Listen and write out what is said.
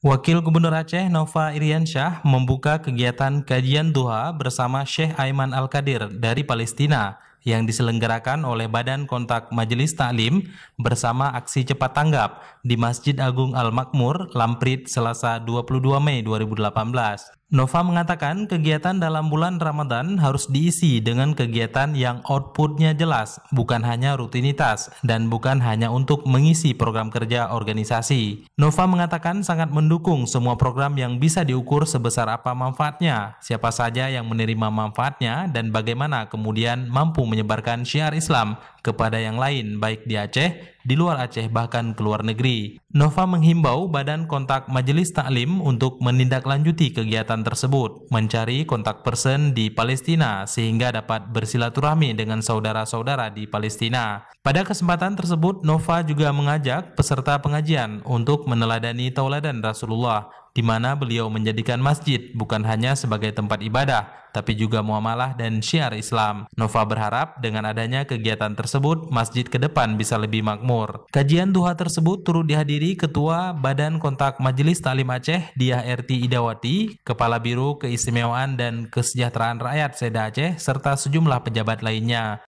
Wakil Gubernur Aceh Nova Iriansyah membuka kegiatan kajian duha bersama Syekh Aiman Al-Qadir dari Palestina yang diselenggarakan oleh Badan Kontak Majelis Taklim bersama aksi cepat tanggap di Masjid Agung Al-Makmur, Lamprit, Selasa 22 Mei 2018. Nova mengatakan kegiatan dalam bulan Ramadan harus diisi dengan kegiatan yang outputnya jelas, bukan hanya rutinitas dan bukan hanya untuk mengisi program kerja organisasi. Nova mengatakan sangat mendukung semua program yang bisa diukur sebesar apa manfaatnya, siapa saja yang menerima manfaatnya, dan bagaimana kemudian mampu menyebarkan syiar Islam kepada yang lain baik di Aceh, di luar Aceh bahkan ke luar negeri. Nova menghimbau Badan Kontak Majelis Taklim untuk menindaklanjuti kegiatan tersebut, mencari kontak person di Palestina sehingga dapat bersilaturahmi dengan saudara-saudara di Palestina. Pada kesempatan tersebut, Nova juga mengajak peserta pengajian untuk meneladani tauladan Rasulullah di mana beliau menjadikan masjid bukan hanya sebagai tempat ibadah, tapi juga muamalah dan syiar Islam. Nova berharap dengan adanya kegiatan tersebut, masjid ke depan bisa lebih makmur. Kajian duha tersebut turut dihadiri Ketua Badan Kontak Majelis Talim Aceh, Diah RT Idawati, Kepala Biro Keistimewaan dan Kesejahteraan Rakyat Seda Aceh, serta sejumlah pejabat lainnya.